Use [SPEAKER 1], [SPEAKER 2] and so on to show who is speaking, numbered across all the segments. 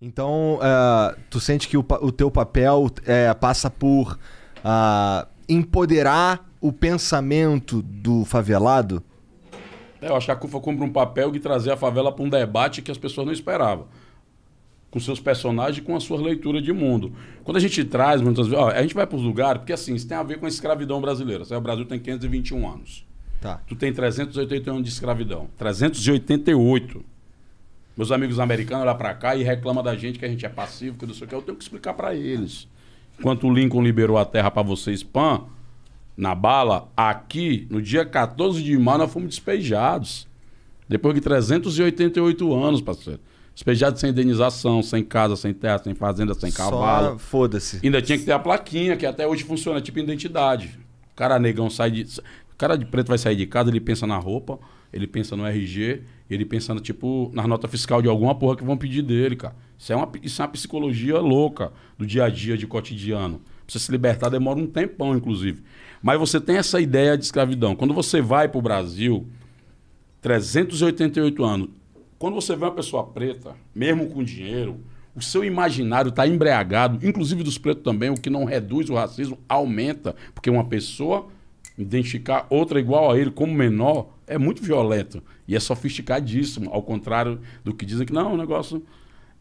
[SPEAKER 1] Então, é, tu sente que o, o teu papel é, passa por uh, empoderar o pensamento do favelado?
[SPEAKER 2] É, eu acho que a CUFA cumpre um papel de trazer a favela para um debate que as pessoas não esperavam. Com seus personagens e com a sua leitura de mundo. Quando a gente traz, muitas vezes, ó, a gente vai para os lugares, porque assim, isso tem a ver com a escravidão brasileira. Sabe? O Brasil tem 521 anos. Tá. Tu tem 381 de escravidão. 388. Meus amigos americanos olham para cá e reclamam da gente que a gente é passivo, que não sei o que. Eu tenho que explicar para eles. Enquanto o Lincoln liberou a terra para vocês, PAN, na bala, aqui, no dia 14 de maio, nós fomos despejados. Depois de 388 anos, parceiro. despejados sem indenização, sem casa, sem terra, sem fazenda, sem cavalo. Foda-se. Ainda tinha que ter a plaquinha, que até hoje funciona, tipo identidade. O cara negão sai de. O cara de preto vai sair de casa, ele pensa na roupa ele pensa no RG, ele pensa, tipo, na nota fiscal de alguma porra que vão pedir dele, cara. Isso é, uma, isso é uma psicologia louca do dia a dia, de cotidiano. Pra você se libertar demora um tempão, inclusive. Mas você tem essa ideia de escravidão. Quando você vai pro Brasil, 388 anos, quando você vê uma pessoa preta, mesmo com dinheiro, o seu imaginário está embriagado, inclusive dos pretos também, o que não reduz o racismo, aumenta, porque uma pessoa identificar outra igual a ele como menor é muito violento e é sofisticadíssimo, ao contrário do que dizem que não, o é negócio.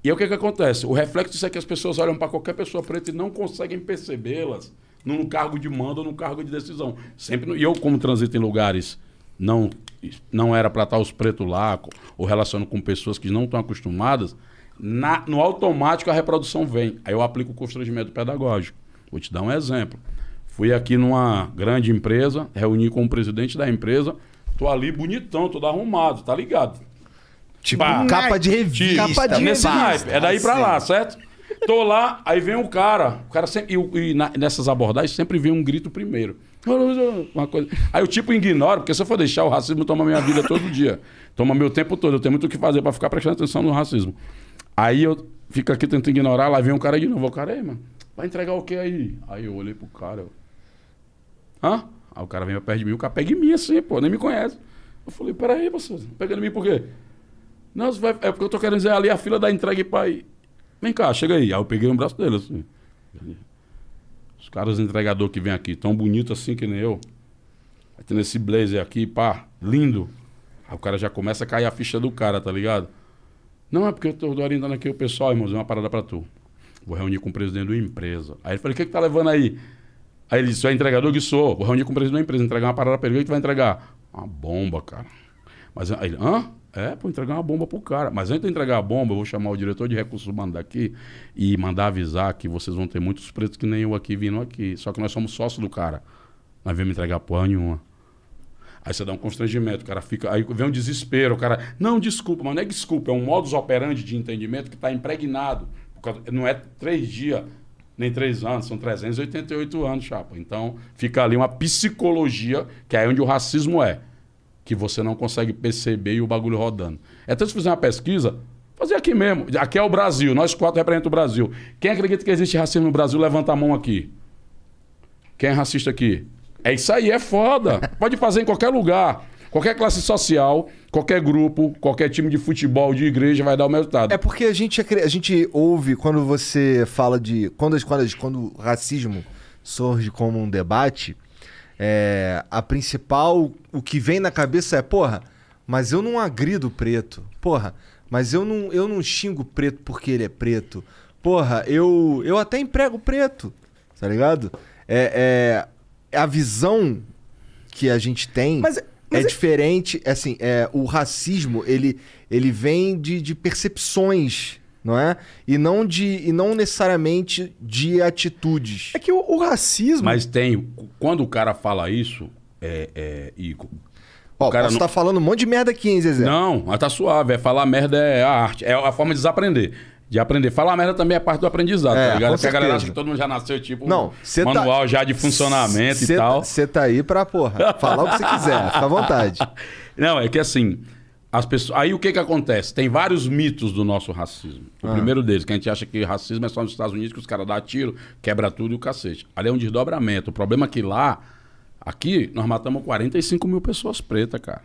[SPEAKER 2] E o que, é que acontece? O reflexo disso é que as pessoas olham para qualquer pessoa preta e não conseguem percebê-las num cargo de mando ou num cargo de decisão. Sempre, no... e eu, como transito em lugares não não era para estar os pretos lá, ou relaciono com pessoas que não estão acostumadas, na, no automático a reprodução vem. Aí eu aplico o constrangimento pedagógico. Vou te dar um exemplo. Fui aqui numa grande empresa, reuni com o presidente da empresa. Tô ali bonitão, todo arrumado, tá ligado? Tipo, Pá, capa de revista. Capa de nesse revista. É, é daí pra lá, certo? Tô lá, aí vem um cara. O cara sempre. E, e na, nessas abordagens sempre vem um grito primeiro. Uma coisa. Aí eu tipo ignoro, porque se eu for deixar, o racismo tomar minha vida todo dia. Toma meu tempo todo. Eu tenho muito o que fazer para ficar prestando atenção no racismo. Aí eu fico aqui tentando ignorar, lá vem um cara de novo. O cara, aí, mano, vai entregar o que aí? Aí eu olhei pro cara, eu... Hã? Aí o cara vem perto de mim, o cara pega em mim assim, pô, nem me conhece. Eu falei, peraí, você, tá pegando em mim por quê? Não, vai... é porque eu tô querendo dizer ali a fila da entrega pai. Vem cá, chega aí. Aí eu peguei no braço dele assim. Os caras entregador que vem aqui, tão bonito assim que nem eu. tendo esse blazer aqui, pá, lindo. Aí o cara já começa a cair a ficha do cara, tá ligado? Não, é porque eu tô orientando aqui o pessoal, irmãos, é uma parada pra tu. Vou reunir com o presidente da empresa. Aí ele falou, o que que tá levando aí? Aí ele disse, é entregador que sou. Vou reunir com o presidente da empresa, entregar uma parada pra ele, o vai entregar? Uma bomba, cara. Mas aí ele, hã? É, para entregar uma bomba pro cara. Mas antes de entregar a bomba, eu vou chamar o diretor de recursos humanos daqui e mandar avisar que vocês vão ter muitos pretos que nem eu aqui vindo aqui. Só que nós somos sócios do cara. Nós viemos entregar porra nenhuma. Aí você dá um constrangimento, o cara fica. Aí vem um desespero, o cara. Não, desculpa, mas não é desculpa, é um modus operandi de entendimento que está impregnado. Não é três dias nem três anos, são 388 anos, chapa. Então fica ali uma psicologia, que é onde o racismo é, que você não consegue perceber e o bagulho rodando. É tanto se fizer uma pesquisa, fazer aqui mesmo. Aqui é o Brasil, nós quatro representamos o Brasil. Quem acredita que existe racismo no Brasil, levanta a mão aqui. Quem é racista aqui? É isso aí, é foda. Pode fazer em qualquer lugar. Qualquer classe social, qualquer grupo, qualquer time de futebol, de igreja vai dar o mesmo resultado. É
[SPEAKER 1] porque a gente, a gente ouve quando você fala de. Quando, quando, quando o racismo surge como um debate, é, a principal. O que vem na cabeça é, porra, mas eu não agrido preto. Porra, mas eu não, eu não xingo preto porque ele é preto. Porra, eu, eu até emprego preto. Tá ligado? É, é a visão que a gente tem. Mas é, é diferente, é assim, é, o racismo, ele, ele vem de, de percepções não é? E não de e não necessariamente de atitudes. É que o, o racismo. Mas
[SPEAKER 2] tem quando o cara fala isso, é, é Ó, o cara não... tá falando um monte de merda aqui, hein, Zezé? Não, mas tá suave. É falar merda é a arte, é a forma de desaprender. De aprender. Falar merda também é parte do aprendizado, tá é, tá ligado? Porque a galera acha que todo mundo já nasceu, tipo, não, tá- manual tá... já de funcionamento cê e tal.
[SPEAKER 1] Você tá aí pra, porra, falar o que você quiser, fica à vontade.
[SPEAKER 2] Não, é que assim, as pessoas. Aí o que que acontece? Tem vários mitos do nosso racismo. O ah. primeiro deles, que a gente acha que racismo é só nos Estados Unidos que os caras dão tiro, quebra tudo e o cacete. Ali é um desdobramento. O problema é que lá, aqui, nós matamos 45 mil pessoas pretas, cara.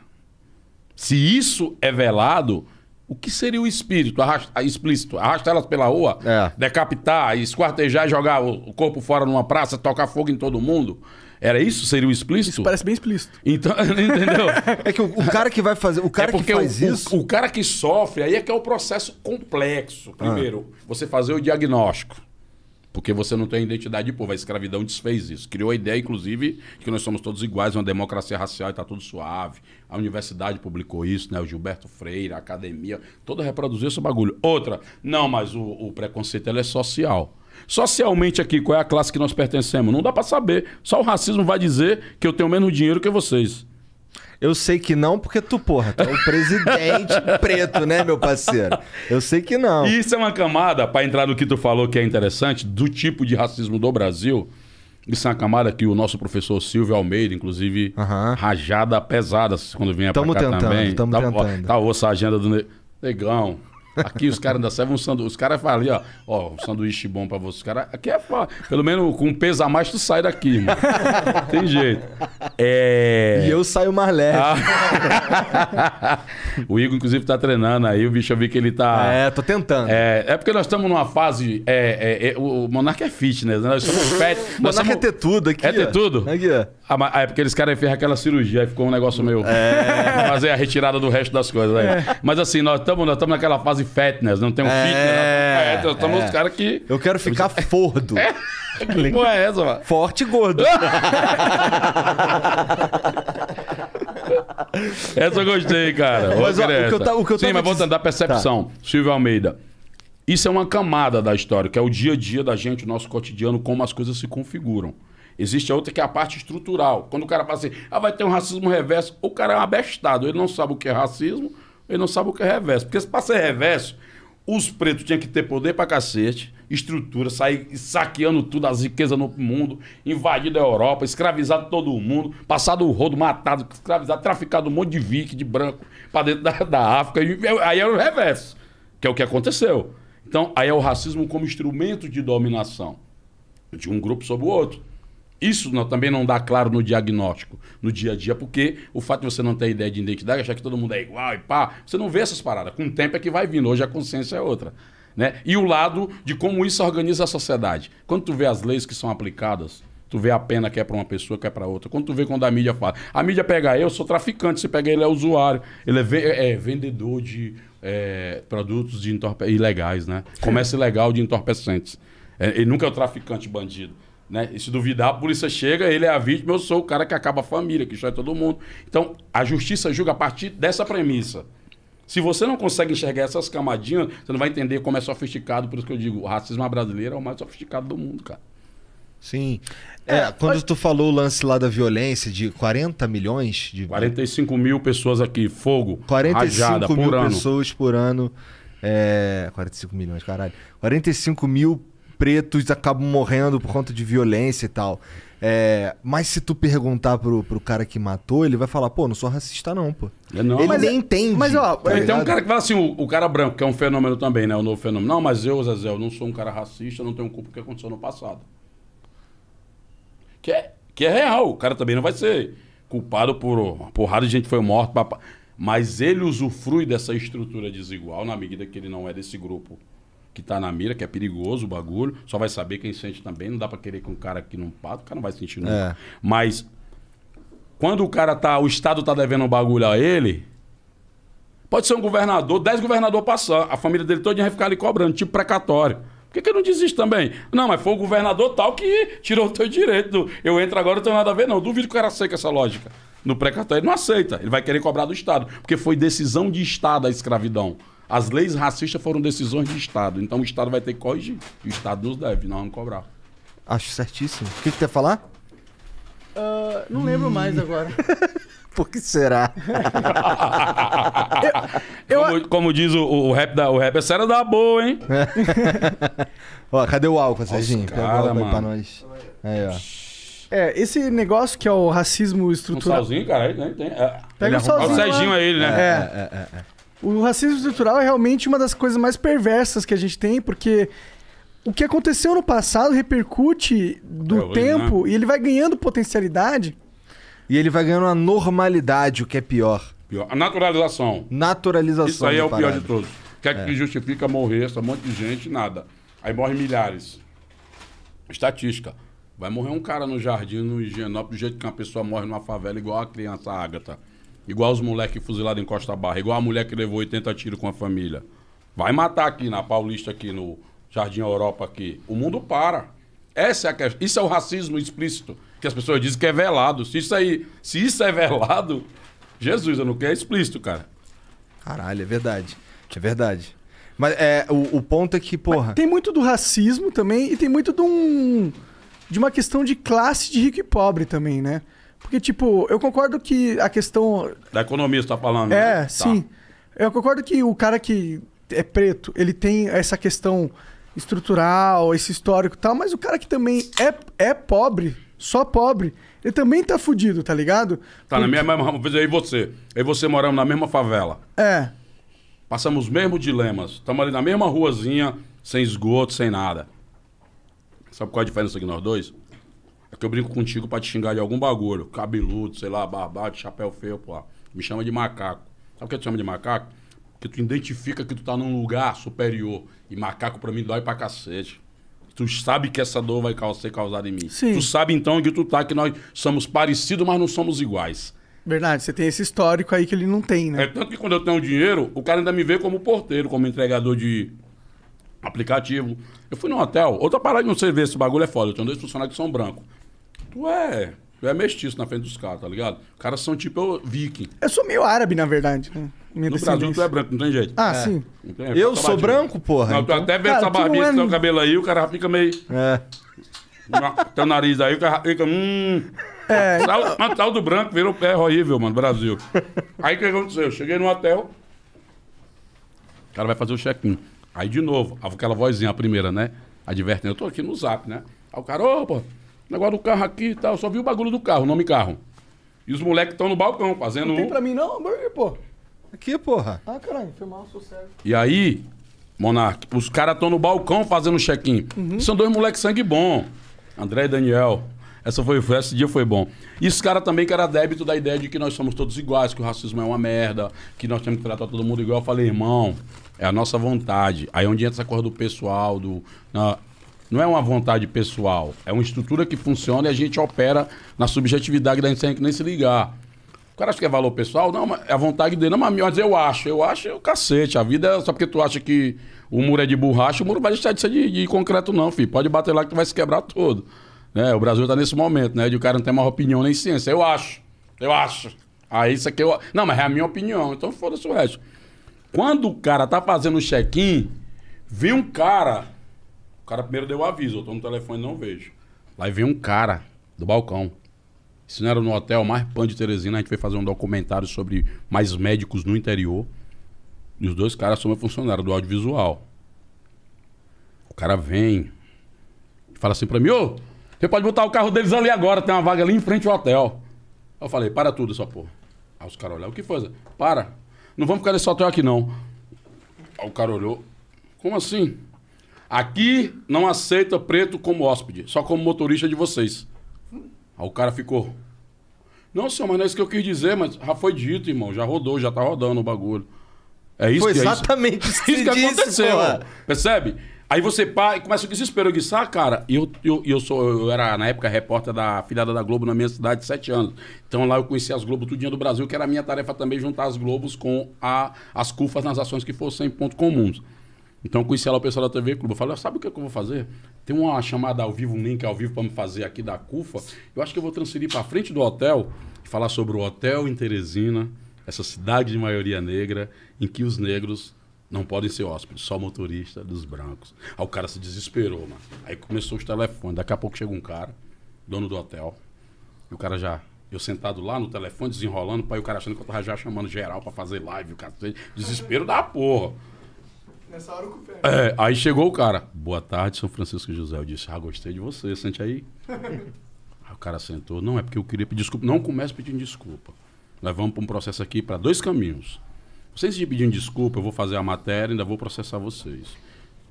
[SPEAKER 2] Se isso é velado o que seria o espírito arrasta, ah, explícito? Arrastar elas pela rua, é. decapitar, esquartejar e jogar o corpo fora numa praça, tocar fogo em todo mundo? Era isso? Seria o explícito? Isso parece bem explícito. Então, entendeu?
[SPEAKER 1] é que o, o, cara que vai
[SPEAKER 2] fazer, o é cara é que faz o, isso... O, o, cara que sofre, aí é que é o processo complexo. Primeiro, ah. você fazer o diagnóstico. Porque você não tem identidade de povo. A escravidão desfez isso. Criou a ideia, inclusive, que nós somos todos iguais, uma democracia racial e está tudo suave. A universidade publicou isso, né? O Gilberto Freire, a academia, toda reproduziu esse bagulho. Outra, não, mas o, o preconceito é social. Socialmente aqui, qual é a classe que nós pertencemos? Não dá para saber. Só o racismo vai dizer que eu tenho menos dinheiro que vocês.
[SPEAKER 1] Eu sei que não, porque tu, porra, tu é um presidente preto, né, meu parceiro? Eu sei que não.
[SPEAKER 2] Isso é uma camada, para entrar no que tu falou que é interessante, do tipo de racismo do Brasil. Isso é uma camada que o nosso professor Silvio Almeida, inclusive, uhum. rajada pesada quando vinha a. pra cá tentando, também. Tamo tá, tentando, tava, tentando. Tá ossa a agenda do ne... Negão. Aqui os caras ainda servem um sanduíche. Os caras falam ali, ó, ó, um sanduíche bom pra você. Os caras, aqui é Pelo menos com um peso a mais, tu sai daqui, mano. Tem jeito. É... E eu
[SPEAKER 1] saio mais leve.
[SPEAKER 2] Ah. o Igor, inclusive, tá treinando aí. O bicho, eu vi que ele tá. Ah, é, tô tentando. É, é porque nós estamos numa fase. É, é, é, o Monarca é fitness, né? Nós somos pet. Monarca somos... é ter tudo aqui. É ter ó. tudo? Aqui, ó. A, ah, é porque eles querem ferrar aquela cirurgia, aí ficou um negócio meio. É. Fazer a retirada do resto das coisas. aí. Né? É. Mas assim, nós estamos nós naquela fase fitness, não tem um é. fitness.
[SPEAKER 1] É, então, nós estamos é. os caras que. Eu quero ficar fordo. É. Que é essa, mano? Forte e gordo. essa eu gostei,
[SPEAKER 2] cara. Mas, ó, o, que eu o que eu Sim, mas voltando da percepção. Tá. Silvio Almeida. Isso é uma camada da história, que é o dia a dia da gente, o nosso cotidiano, como as coisas se configuram. Existe a outra que é a parte estrutural. Quando o cara fala assim, ah, vai ter um racismo reverso, o cara é um abestado, ele não sabe o que é racismo, ele não sabe o que é reverso. Porque se para ser reverso, os pretos tinham que ter poder para cacete, estrutura, sair saqueando tudo, as riquezas no mundo, invadido a Europa, escravizado todo mundo, passado o rodo, matado, escravizado, traficado um monte de vique, de branco, para dentro da, da África. É, aí era é o reverso, que é o que aconteceu. Então, aí é o racismo como instrumento de dominação de um grupo sobre o outro. Isso não, também não dá claro no diagnóstico, no dia a dia, porque o fato de você não ter ideia de identidade, achar que todo mundo é igual e pá, você não vê essas paradas. Com o tempo é que vai vindo, hoje a consciência é outra. Né? E o lado de como isso organiza a sociedade. Quando tu vê as leis que são aplicadas, tu vê a pena que é para uma pessoa, que é para outra. Quando tu vê quando a mídia fala, a mídia pega eu, sou traficante, se pega ele é usuário, ele é, é, é vendedor de é, produtos de ilegais, né? Comércio ilegal de entorpecentes. É, ele nunca é o traficante bandido. Né? E se duvidar, a polícia chega, ele é a vítima, eu sou o cara que acaba a família, que chora todo mundo. Então, a justiça julga a partir dessa premissa. Se você não consegue enxergar essas camadinhas, você não vai entender como é sofisticado. Por isso que eu digo, o racismo brasileiro é o mais sofisticado do mundo, cara.
[SPEAKER 1] Sim. É, é quando mas... tu falou o lance lá da violência de 40 milhões de. 45 mil pessoas aqui, fogo. 45 rajada, mil por pessoas por ano. É... 45 milhões, caralho. 45 mil pretos acabam morrendo por conta de violência e tal. É, mas se tu perguntar pro, pro cara que matou, ele vai falar, pô, não sou racista não, pô. É, não, ele mas é- nem é, entende. Mas, ó, tá tem um cara que
[SPEAKER 2] fala assim, o, o, cara branco, que é um fenômeno também, né? O novo fenômeno. Não, mas eu, Zezé, eu não sou um cara racista, não tenho culpa do que aconteceu no passado. Que é, que é real, o cara também não vai ser culpado por uma porrada de gente foi morta, mas ele usufrui dessa estrutura desigual na medida que ele não é desse grupo que está na mira, que é perigoso o bagulho. Só vai saber quem sente também. Não dá para querer que um cara que não paga, o cara não vai sentir nada. É. Mas quando o cara tá, o Estado tá devendo um bagulho a ele, pode ser um governador, dez governador passando, a família dele toda vai ficar ali cobrando, tipo precatório. Por que, que não desiste também? Não, mas foi o governador tal que tirou o teu direito. Eu entro agora, não tenho nada a ver, não. Duvido que o cara aceita essa lógica. No precatório ele não aceita. Ele vai querer cobrar do Estado. Porque foi decisão de Estado a escravidão. As leis racistas foram decisões de Estado. Então o Estado vai ter que corrigir. O Estado nos deve, não vamos cobrar.
[SPEAKER 1] Acho certíssimo. O que, você quer falar?
[SPEAKER 3] Uh, não lembro mais agora. Por que
[SPEAKER 1] será?
[SPEAKER 2] eu, eu... Como, diz o, o, rap da o rap, essa era da boa, hein? É.
[SPEAKER 1] ó, cadê o álcool, Serginho? Pega o álcool aí pra nós. Aí, ó.
[SPEAKER 3] É, esse negócio que é o racismo estrutural. Um salzinho, cara, ele né, tem. É,
[SPEAKER 1] Pega ele um salzinho. É o Serginho aí, né? É. é,
[SPEAKER 3] é, é. é. O racismo estrutural é realmente uma das coisas mais perversas que a gente tem, porque o que aconteceu no passado repercute do é tempo né? e ele vai ganhando
[SPEAKER 1] potencialidade. E ele vai ganhando a normalidade, o que é pior.
[SPEAKER 2] pior. A naturalização.
[SPEAKER 1] Naturalização. Isso aí é o pior de todos. Que é, é que
[SPEAKER 2] justifica morrer essa um monte de gente, nada. Aí morrem milhares. Estatística. Vai morrer um cara no jardim, no Higienópolis, do jeito que uma pessoa morre numa favela, igual a criança Ágata. Igual os moleques fuzilados em Costa Barra, igual a mulher que levou 80 tiros com a família. Vai matar aqui na Paulista, aqui no Jardim Europa, aqui. O mundo para. Essa é a questão. Isso é o racismo explícito, que as pessoas dizem que é velado. Se isso aí, se isso é velado, Jesus, eu não quero é explícito, cara.
[SPEAKER 1] Caralho, é verdade. É verdade. Mas é, o, o ponto é que, porra. Mas tem
[SPEAKER 3] muito do racismo também e tem muito de um. De uma questão de classe de rico e pobre também, né? Porque, tipo, eu concordo que a questão.
[SPEAKER 2] Da economia, você tá falando. Né? É, né? sim.
[SPEAKER 3] Eu concordo que o cara que é preto, ele tem essa questão estrutural, esse histórico e tal, mas o cara que também é, é pobre, só pobre, ele também tá fudido, tá ligado? Tá, Porque... na minha mesma.
[SPEAKER 2] Eu e você. Eu e você moramos na mesma favela. É. Passamos os mesmos dilemas. Estamos ali na mesma ruazinha, sem esgoto, sem nada. Sabe qual é a diferença aqui nós dois? que eu brinco contigo pra te xingar de algum bagulho. Cabeludo, sei lá, barbado, chapéu feio, pô. Me chama de macaco. Sabe o é que tu chama de macaco? Que tu identifica que tu tá num lugar superior. E macaco pra mim dói pra cacete. Tu sabe que essa dor vai ser causada em mim. Sim. Tu sabe então que tu tá, que nós somos parecidos, mas não somos iguais.
[SPEAKER 3] Verdade, você tem esse histórico aí que ele não tem, né? É tanto
[SPEAKER 2] que quando eu tenho dinheiro, o cara ainda me vê como porteiro, como entregador de aplicativo. Eu fui num hotel, outra parada, não sei ver, esse bagulho é foda. Eu tenho dois funcionários que são brancos tu é. Tu é mestiço na frente dos caras, tá ligado? Os caras são tipo eu, viking.
[SPEAKER 3] Eu sou meio árabe, na verdade. Né? no Brasil tu é
[SPEAKER 2] branco, não tem jeito. Ah, é. sim. Tem, é eu sou branco, porra. Não, então... tu até vê essa barbinha, é... o cabelo aí, o cara fica meio. É. Teu nariz aí, o cara fica. Hum. É. Sal, mas tal do branco virou pé é horrível, mano, Brasil. Aí o que aconteceu? Eu cheguei no hotel. O cara vai fazer o check-in. Aí de novo, aquela vozinha, a primeira, né? Advertendo, eu tô aqui no zap, né? Aí o cara, opa. Negócio do carro aqui e tal. Só vi o bagulho do carro, o nome carro. E os moleques estão no balcão fazendo. Não tem pra
[SPEAKER 3] mim não, hambúrguer, pô.
[SPEAKER 2] Aqui, porra.
[SPEAKER 3] Ah, caralho, foi mal, sossego.
[SPEAKER 2] E aí, Monark, os caras estão no balcão fazendo check-in. Uhum. São dois moleques sangue bom. André e Daniel. Essa foi esse dia foi bom. E os caras também que era débito da ideia de que nós somos todos iguais, que o racismo é uma merda, que nós temos que tratar todo mundo igual. Eu falei, irmão, é a nossa vontade. Aí é onde entra essa coisa do pessoal, do. Na, não é uma vontade pessoal, é uma estrutura que funciona e a gente opera na subjetividade da gente sem que nem se ligar. O cara acha que é valor pessoal? Não, é a vontade dele. Não, mas eu acho, eu acho, é o cacete. A vida é só porque tu acha que o muro é de borracha, o muro vai deixar de ser de, de concreto, não, filho. Pode bater lá que tu vai se quebrar todo. Né? O Brasil está nesse momento, né? De o cara não ter mais opinião nem ciência. Eu acho, eu acho. Aí ah, isso aqui eu. Não, mas é a minha opinião, então foda-se o resto. Quando o cara tá fazendo o check-in, vi um cara o cara primeiro deu o aviso, eu tô no telefone não vejo. Lá vem um cara do balcão. Isso não era no hotel mais pan de Teresina, a gente foi fazer um documentário sobre mais médicos no interior. E os dois caras são funcionários do audiovisual. O cara vem e fala assim pra mim, ô, você pode botar o carro deles ali agora, tem uma vaga ali em frente ao hotel. Eu falei, para tudo essa porra. Aí os caras olharam, o que foi? Para, não vamos ficar nesse hotel aqui não. Aí o cara olhou, como assim? Aqui não aceita preto como hóspede, só como motorista de vocês. Aí o cara ficou. Não, senhor, mas não é isso que eu quis dizer, mas já foi dito, irmão. Já rodou, já tá rodando o bagulho. É isso foi que é exatamente
[SPEAKER 1] é isso, isso que disse, aconteceu. Pô.
[SPEAKER 2] Percebe? Aí você pá, começa o desespero. Eu disse, ah, cara, eu, eu, eu, sou, eu era, na época, repórter da filhada da Globo na minha cidade, sete anos. Então lá eu conheci as Globos tudinha do Brasil, que era a minha tarefa também juntar as Globos com a, as cufas nas ações que fossem ponto comuns. Então eu conheci ela o pessoal da TV Clube. Eu falei, ah, sabe o que, é que eu vou fazer? Tem uma chamada ao vivo, um link ao vivo para me fazer aqui da CUFA. Eu acho que eu vou transferir para frente do hotel e falar sobre o hotel em Teresina, essa cidade de maioria negra, em que os negros não podem ser hóspedes, só motorista dos brancos. Aí o cara se desesperou, mano. Aí começou os telefones. Daqui a pouco chega um cara, dono do hotel, e o cara já eu sentado lá no telefone, desenrolando, pai, o cara achando que eu tava já chamando geral para fazer live, o cara Desespero da porra. Nessa hora o É, aí chegou o cara. Boa tarde, São Francisco José. Eu disse, ah, gostei de você, sente aí.
[SPEAKER 1] aí
[SPEAKER 2] o cara sentou. Não, é porque eu queria pedir desculpa. Não comece pedindo desculpa. Levamos para um processo aqui para dois caminhos. Vocês de pedindo desculpa, eu vou fazer a matéria ainda vou processar vocês.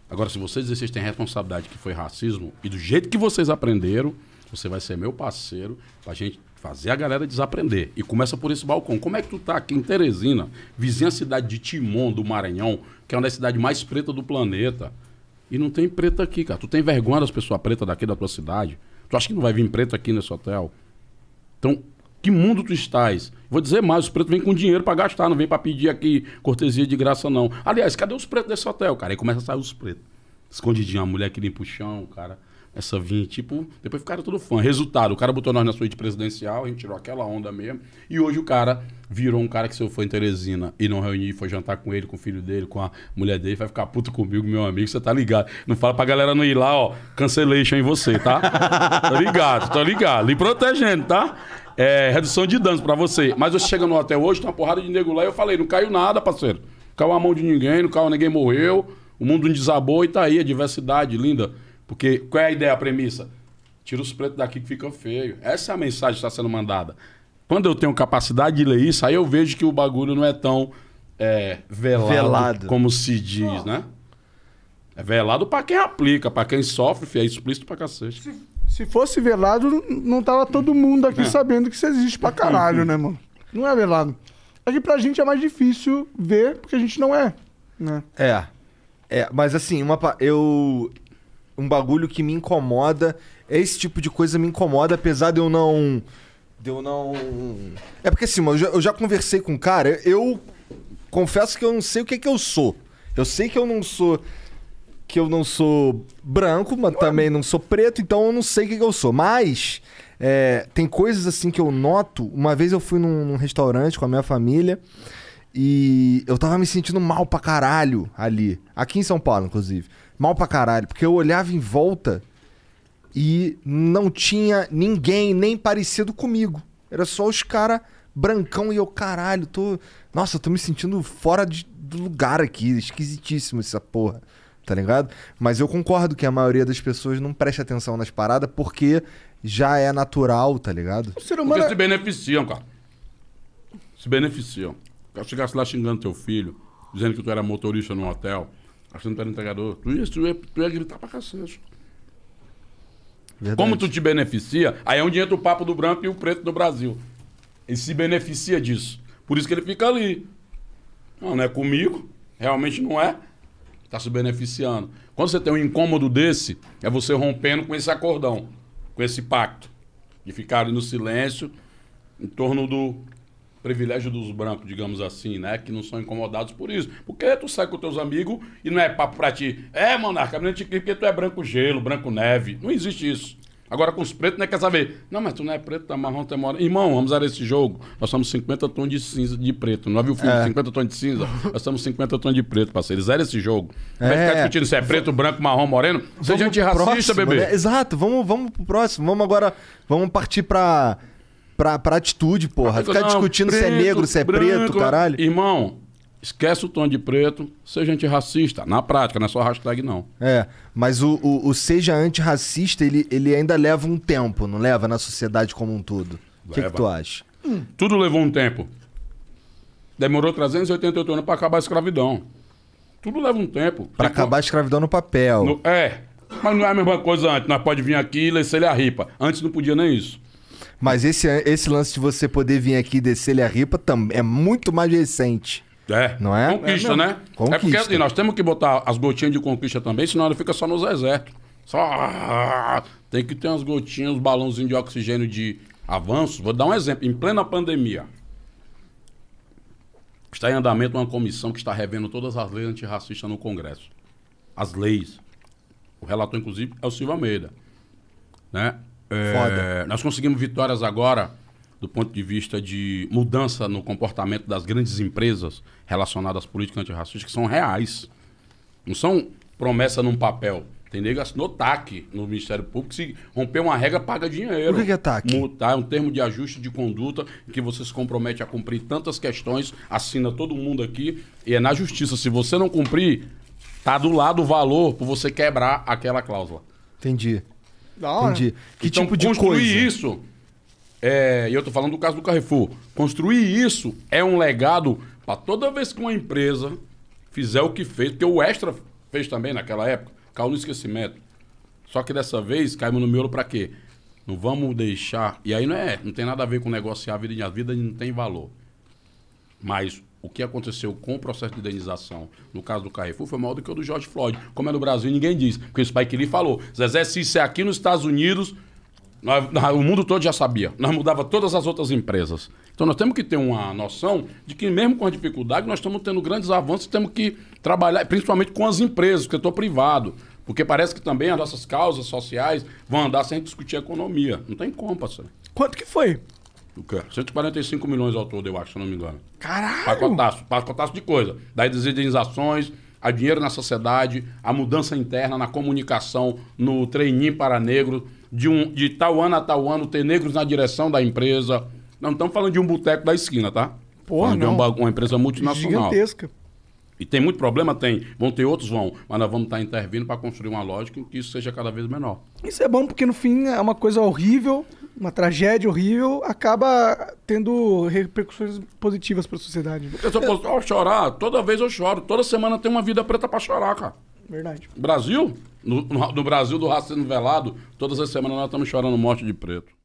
[SPEAKER 2] Agora, se vocês dizem vocês têm responsabilidade que foi racismo, e do jeito que vocês aprenderam, você vai ser meu parceiro pra gente Fazer a galera desaprender. E começa por esse balcão. Como é que tu tá aqui em Teresina, vizinha cidade de Timon, do Maranhão, que é uma das cidades mais pretas do planeta, e não tem preto aqui, cara? Tu tem vergonha das pessoas pretas daqui da tua cidade? Tu acha que não vai vir preto aqui nesse hotel? Então, que mundo tu estás? Vou dizer mais, os pretos vêm com dinheiro para gastar, não vem para pedir aqui cortesia de graça, não. Aliás, cadê os pretos desse hotel, cara? Aí começa a sair os pretos. Escondidinho, a mulher que limpa o chão, cara essa vinha. Tipo, depois ficaram tudo fã. Resultado, o cara botou nós na suíte presidencial, a gente tirou aquela onda mesmo. E hoje o cara virou um cara que se eu for em Teresina e não reunir, foi jantar com ele, com o filho dele, com a mulher dele, vai ficar puto comigo, meu amigo, você tá ligado. Não fala pra galera não ir lá, ó, cancelation em você, tá? tá ligado, tá ligado. Lhe protegendo, tá? É, redução de danos para você. Mas você chega no hotel hoje, tem uma porrada de nego lá, e eu falei, não caiu nada, parceiro. Não caiu a mão de ninguém, não caiu, ninguém morreu, o mundo não desabou e tá aí, a diversidade linda. Porque qual é a ideia, a premissa? Tira os pretos daqui que fica feio. Essa é a mensagem que está sendo mandada. Quando eu tenho capacidade de ler isso, aí eu vejo que o bagulho não é tão é, velado, velado, como se diz, oh. né? É velado para quem aplica, para quem sofre, é explícito pra cacete. Se,
[SPEAKER 3] se, fosse velado, não tava todo mundo aqui é. sabendo que isso existe pra caralho, né, mano? Não é velado. É que pra gente é mais difícil ver, porque a gente não é, né?
[SPEAKER 1] É. É, mas assim, uma eu um bagulho que me incomoda. É esse tipo de coisa me incomoda, apesar de eu não. De eu não. É porque assim, eu já, eu já conversei com um cara, eu confesso que eu não sei o que é que eu sou. Eu sei que eu não sou. Que eu não sou branco, mas também não sou preto, então eu não sei o que, é que eu sou. Mas é, tem coisas assim que eu noto. Uma vez eu fui num, num restaurante com a minha família. E eu tava me sentindo mal pra caralho ali. Aqui em São Paulo, inclusive mal pra caralho, porque eu olhava em volta e não tinha ninguém nem parecido comigo. Era só os caras brancão e eu, caralho, tô. Nossa, eu tô me sentindo fora de, do lugar aqui, esquisitíssimo essa porra. Tá ligado? Mas eu concordo que a maioria das pessoas não presta atenção nas paradas porque já é natural, tá ligado? O
[SPEAKER 2] ser humano. Porque é... se beneficiam, cara. Se beneficiam. Se eu chegasse lá xingando teu filho, dizendo que tu era motorista num hotel, achando que era entregador. Tu ia, tu ia, tu ia gritar pra cacete. Verdade. Como tu te beneficia, aí é onde entra o papo do branco e o preto do Brasil. Ele se beneficia disso. Por isso que ele fica ali. Não, não é comigo, realmente não é. Está se beneficiando. Quando você tem um incômodo desse, é você rompendo com esse acordão, com esse pacto. De ficar ali no silêncio, em torno do privilégio dos brancos, digamos assim, né? Que não são incomodados por isso. Porque tu sai com teus amigos e não é papo pra ti. É, monarca, não te é porque tu é branco gelo, branco neve. Não existe isso. Agora com os pretos, não é quer saber. Não, mas tu não é preto, tá marrom, tu é Irmão, vamos usar esse jogo. Nós somos 50 tons de cinza de preto. Não viu o filme é. 50 tons de cinza? Nós somos 50 tons de preto, parceiro. Zera esse jogo. É. Vai ficar discutindo se é preto, branco, marrom, moreno. Seja é antirracista, bebê. Né?
[SPEAKER 1] Exato, vamos, vamos pro próximo. Vamos agora. Vamos partir pra pra, pra atitude, porra. Ficar não, discutindo preto, se é negro, se é branco, preto, é. caralho.
[SPEAKER 2] Irmão, esquece o tom de preto, seja antirracista. Na prática, não é só hashtag, não.
[SPEAKER 1] É, mas o, o, o seja antirracista, ele, ele ainda leva um tempo, não leva na sociedade como um todo. O que, que tu acha? Hum.
[SPEAKER 2] Tudo levou um tempo. Demorou 388 anos para acabar a escravidão. Tudo leva um tempo. Para tipo,
[SPEAKER 1] acabar a escravidão no papel. No...
[SPEAKER 2] É. Mas não é a mesma coisa antes. Nós pode vir aqui e ele a ripa. Antes não podia nem isso.
[SPEAKER 1] Mas esse, esse lance de você poder vir aqui e descer a ripa é muito mais recente. É. Não é? Conquista, é né? Conquista. É porque assim,
[SPEAKER 2] nós temos que botar as gotinhas de conquista também, senão ela fica só nos exércitos Só. Ah, tem que ter umas gotinhas, uns balãozinhos de oxigênio de avanço. Vou dar um exemplo. Em plena pandemia, está em andamento uma comissão que está revendo todas as leis antirracistas no Congresso. As leis. O relator, inclusive, é o Silva Meira Né? É, nós conseguimos vitórias agora do ponto de vista de mudança no comportamento das grandes empresas relacionadas às políticas antirracistas, que são reais. Não são promessa num papel. Tem nego assinou TAC no Ministério Público. Se romper uma regra, paga dinheiro. O que é TAC? mutar tá? é um termo de ajuste de conduta que você se compromete a cumprir tantas questões, assina todo mundo aqui e é na justiça. Se você não cumprir, tá do lado o valor por você quebrar aquela cláusula.
[SPEAKER 1] Entendi. Da hora. Entendi. Que então, tipo de construir coisa?
[SPEAKER 2] isso. É, e eu tô falando do caso do Carrefour. Construir isso é um legado para toda vez que uma empresa fizer o que fez, porque o Extra fez também naquela época, caiu no esquecimento. Só que dessa vez caímos no miolo para quê? Não vamos deixar. E aí não é, não tem nada a ver com negociar a vida, a vida não tem valor. Mas o que aconteceu com o processo de indenização, no caso do Carrefour, foi maior do que o do George Floyd. Como é no Brasil, ninguém diz. Porque o Spike Lee falou, Zezé, se isso é aqui nos Estados Unidos, nós, nós, o mundo todo já sabia. Nós mudava todas as outras empresas. Então nós temos que ter uma noção de que mesmo com a dificuldade, nós estamos tendo grandes avanços e temos que trabalhar, principalmente com as empresas, porque eu estou privado. Porque parece que também as nossas causas sociais vão andar sem discutir economia. Não tem como, Quanto que foi o 145 milhões ao todo, eu acho, se não me engano. Caralho! Pacotaço, pacotaço de coisa. Das desidenizações, a dinheiro na sociedade, a mudança interna na comunicação, no treininho para negros, de, um, de tal ano a tal ano ter negros na direção da empresa. Não estamos falando de um boteco da esquina, tá? Porra, não. De uma, uma empresa multinacional. Gigantesca. E tem muito problema? Tem. Vão ter outros? Vão. Mas nós vamos estar tá intervindo para construir uma lógica em que isso seja cada vez menor.
[SPEAKER 3] Isso é bom porque, no fim, é uma coisa horrível uma tragédia horrível, acaba tendo repercussões positivas para a sociedade. Porque se eu
[SPEAKER 2] posso chorar, toda vez eu choro. Toda semana tem uma vida preta para chorar, cara. Verdade. Brasil? No,
[SPEAKER 1] no, no Brasil do racismo velado, todas as semanas nós estamos chorando morte de preto.